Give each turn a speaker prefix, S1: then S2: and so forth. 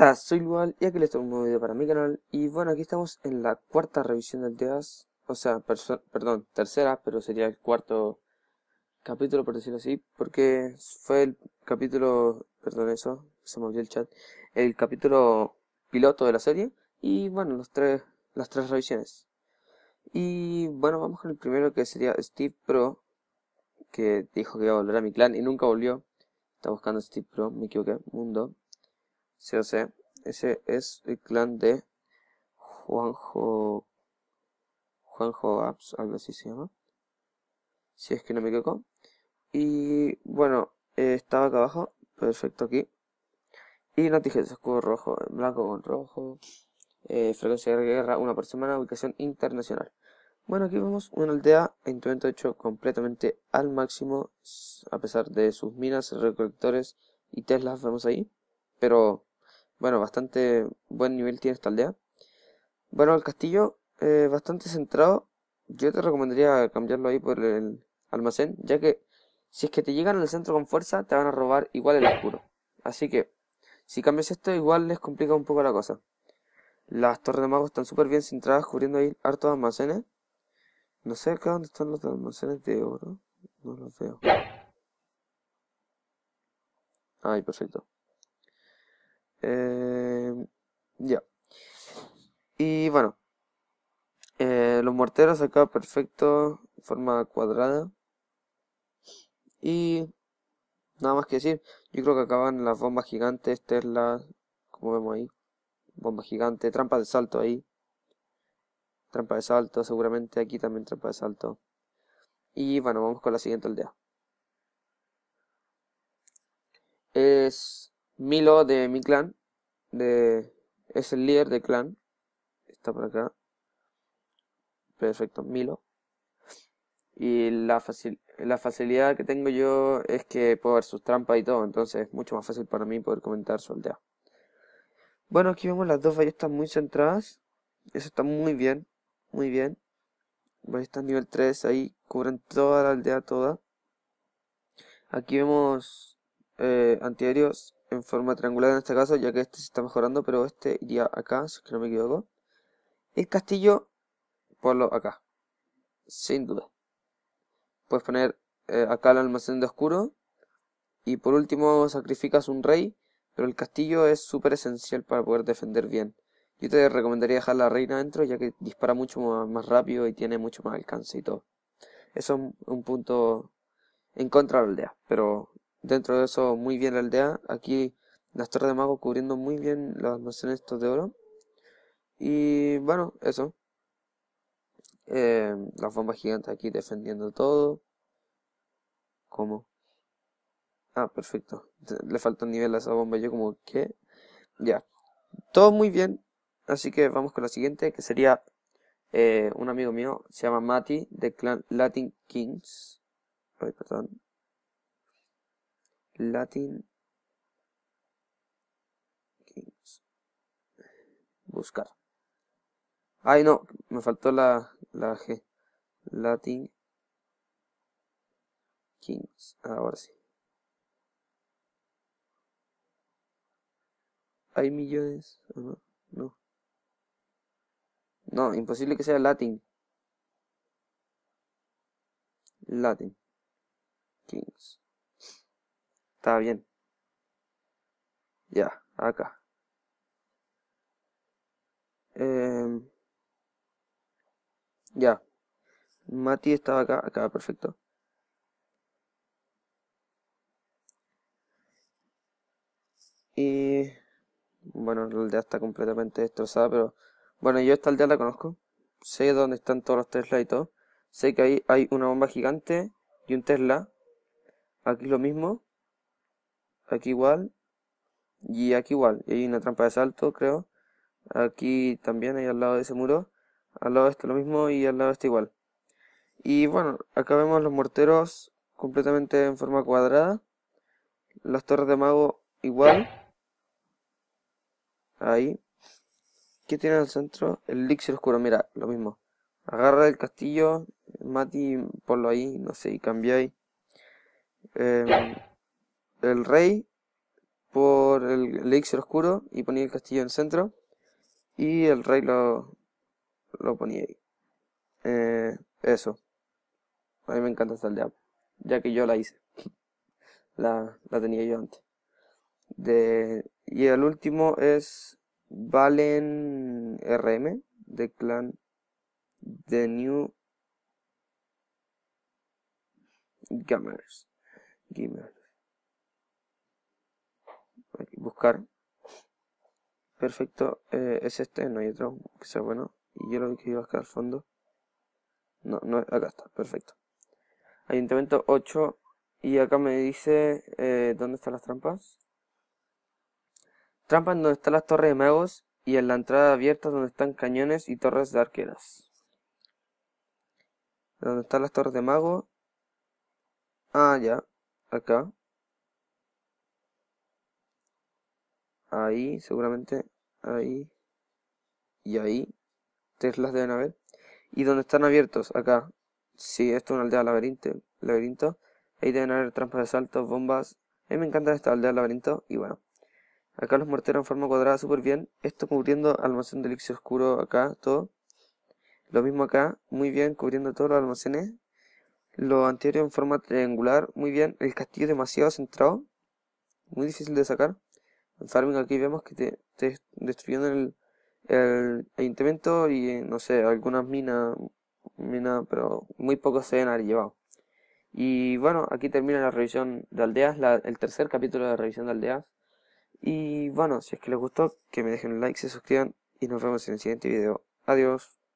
S1: Hola, soy Lual y aquí les traigo un nuevo video para mi canal y bueno, aquí estamos en la cuarta revisión del Teas, o sea, perdón, tercera, pero sería el cuarto capítulo por decirlo así, porque fue el capítulo, perdón eso, se movió el chat, el capítulo piloto de la serie y bueno, los tres, las tres revisiones. Y bueno, vamos con el primero que sería Steve Pro, que dijo que iba a volver a mi clan y nunca volvió. Está buscando Steve Pro, me equivoqué, mundo sea Ese es el clan de Juanjo. Juanjo Apps, algo así se llama. Si es que no me equivoco. Y bueno, eh, estaba acá abajo. Perfecto aquí. Y no dije escudo rojo, blanco con rojo. Eh, frecuencia de guerra, una por semana, ubicación internacional. Bueno, aquí vemos una aldea en tu hecho completamente al máximo, a pesar de sus minas, recolectores y Teslas, vemos ahí. Pero bueno, bastante buen nivel tiene esta aldea. Bueno, el castillo eh, bastante centrado. Yo te recomendaría cambiarlo ahí por el almacén, ya que si es que te llegan al centro con fuerza, te van a robar igual el oscuro. Así que, si cambias esto, igual les complica un poco la cosa. Las torres de magos están súper bien centradas, cubriendo ahí hartos almacenes. No sé acá dónde están los almacenes de oro. No los veo. Ay, perfecto. Em, ya. Y bueno. Eh, los morteros acá perfecto. Forma cuadrada. Y nada más que decir. Yo creo que acaban las bombas gigantes. Esta es la. Como vemos ahí. Bomba gigante. Trampa de salto ahí. Trampa de salto. Seguramente aquí también trampa de salto. Y bueno, vamos con la siguiente aldea. Es Milo de mi clan, de, es el líder del clan, está por acá. Perfecto, Milo. Y la, la facilidad que tengo yo es que puedo ver sus trampas y todo, entonces es mucho más fácil para mí poder comentar su aldea. Bueno, aquí vemos las dos ballestas muy centradas. Eso está muy bien, muy bien. Ballestas nivel 3 ahí cubren toda la aldea, toda. Aquí vemos eh, en forma triangular en este caso, ya que este se está mejorando, pero este iría acá, si que no me equivoco. El castillo, por lo acá, sin duda. Puedes poner eh, acá el almacén de oscuro. Y por último, sacrificas un rey, pero el castillo es súper esencial para poder defender bien. Yo te recomendaría dejar la reina Dentro, ya que dispara mucho más rápido y tiene mucho más alcance y todo. Eso es un punto en contra de la aldea, pero Dentro de eso, muy bien la aldea. Aquí las torres de mago cubriendo muy bien los almacenes estos de oro. Y bueno, eso. Eh, las bombas gigantes aquí defendiendo todo. Como Ah, perfecto. Le falta un nivel a esa bomba. Yo como, que Ya. Todo muy bien. Así que vamos con la siguiente, que sería eh, un amigo mío. Se llama Mati, de Clan Latin Kings. Ay, perdón. Latin Kings. Buscar. Ay, no, me faltó la, la G. Latin Kings. Ahora sí. Hay millones. No, no. No, imposible que sea Latin. Latin Kings. Está bien. Ya, acá. Eh, ya. Mati estaba acá, acá, perfecto. Y bueno, la aldea está completamente destrozada, pero bueno, yo esta aldea la conozco. Sé dónde están todos los Tesla y todo. Sé que ahí hay una bomba gigante y un Tesla. Aquí lo mismo aquí igual y aquí igual. Y hay una trampa de salto, creo. Aquí también, hay al lado de ese muro. Al lado de este lo mismo y al lado de este igual. Y bueno, acá vemos los morteros completamente en forma cuadrada. Las torres de mago igual. Ahí. ¿Qué tiene el centro? El elixir oscuro, mira, lo mismo. Agarra el castillo, Mati, ponlo ahí, no sé, y ahí Eh, el rey por el, elixir oscuro y ponía el castillo en centro y el rey lo, lo ponía ahí. Eh, eso. A mí me encanta esta aldea, ya que yo la hice. la, la tenía yo antes. De, y el último es Valen RM, de clan The New Gamers. Gamers buscar. Perfecto, eh, es este, no hay otro que sea bueno. Y yo lo que iba a buscar fondo. No, no, acá está, perfecto. Ayuntamiento 8. Y acá me dice eh, dónde están las trampas. Trampas donde están las torres de magos y en la entrada abierta donde están cañones y torres de arqueras. Donde están las torres de mago. Ah, ya. Acá. ahí, seguramente, ahí y ahí. Tres las deben haber. Y donde están abiertos, acá. Si sí, esto es una aldea laberinto, laberinto. Ahí deben haber trampas de saltos, bombas. A mí me encanta esta aldea laberinto. Y bueno. Acá los morteros en forma cuadrada súper bien. Esto cubriendo almacén de elixir oscuro acá, todo. Lo mismo acá, muy bien, cubriendo todos los almacenes. Lo anterior en forma triangular, muy bien. El castillo demasiado centrado. Muy difícil de sacar farming aquí vemos que te, destruyendo el, ayuntamiento y eh, no sé, algunas minas, pero muy pocos se deben haber llevado. Y bueno, aquí termina la revisión de aldeas, el tercer capítulo de revisión de aldeas. Y bueno, si es que les gustó, que me dejen un like, se suscriban y nos vemos en el siguiente video. Adiós.